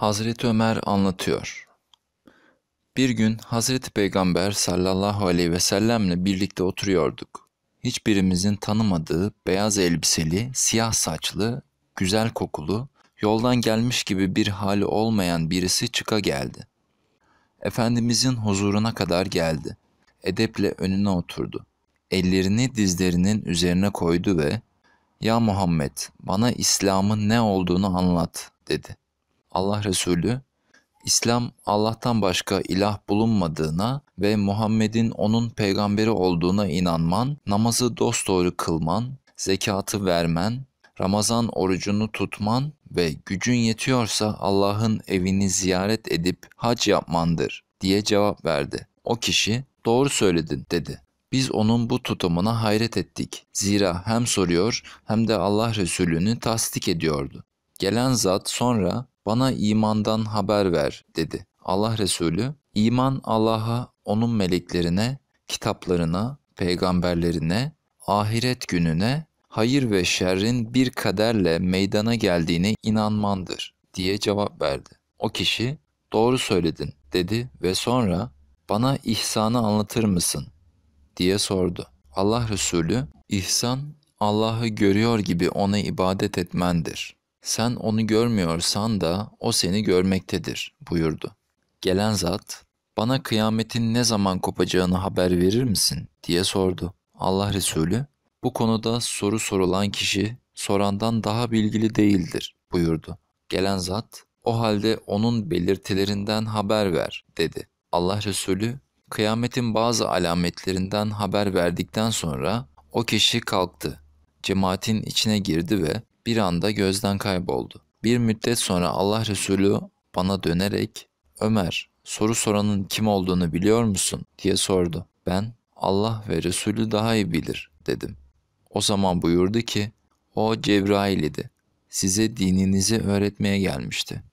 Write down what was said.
Hazreti Ömer anlatıyor. Bir gün Hazreti Peygamber sallallahu aleyhi ve sellemle birlikte oturuyorduk. Hiçbirimizin tanımadığı beyaz elbiseli, siyah saçlı, güzel kokulu, yoldan gelmiş gibi bir hali olmayan birisi çıka geldi. Efendimizin huzuruna kadar geldi. Edeple önüne oturdu. Ellerini dizlerinin üzerine koydu ve ''Ya Muhammed, bana İslam'ın ne olduğunu anlat.'' dedi. Allah Resulü İslam Allah'tan başka ilah bulunmadığına ve Muhammed'in onun peygamberi olduğuna inanman, namazı dosdoğru kılman, zekatı vermen, Ramazan orucunu tutman ve gücün yetiyorsa Allah'ın evini ziyaret edip hac yapmandır diye cevap verdi. O kişi doğru söyledin dedi. Biz onun bu tutumuna hayret ettik. Zira hem soruyor hem de Allah Resulü'nü tasdik ediyordu. Gelen zat sonra bana imandan haber ver dedi. Allah Resulü iman Allah'a, onun meleklerine, kitaplarına, peygamberlerine, ahiret gününe, hayır ve şerrin bir kaderle meydana geldiğine inanmandır diye cevap verdi. O kişi doğru söyledin dedi ve sonra bana ihsanı anlatır mısın diye sordu. Allah Resulü ihsan Allah'ı görüyor gibi ona ibadet etmendir. Sen onu görmüyorsan da o seni görmektedir buyurdu. Gelen zat, bana kıyametin ne zaman kopacağını haber verir misin diye sordu. Allah Resulü, bu konuda soru sorulan kişi sorandan daha bilgili değildir buyurdu. Gelen zat, o halde onun belirtilerinden haber ver dedi. Allah Resulü, kıyametin bazı alametlerinden haber verdikten sonra o kişi kalktı. Cemaatin içine girdi ve bir anda gözden kayboldu. Bir müddet sonra Allah Resulü bana dönerek Ömer soru soranın kim olduğunu biliyor musun diye sordu. Ben Allah ve Resulü daha iyi bilir dedim. O zaman buyurdu ki o Cebrail idi. Size dininizi öğretmeye gelmişti.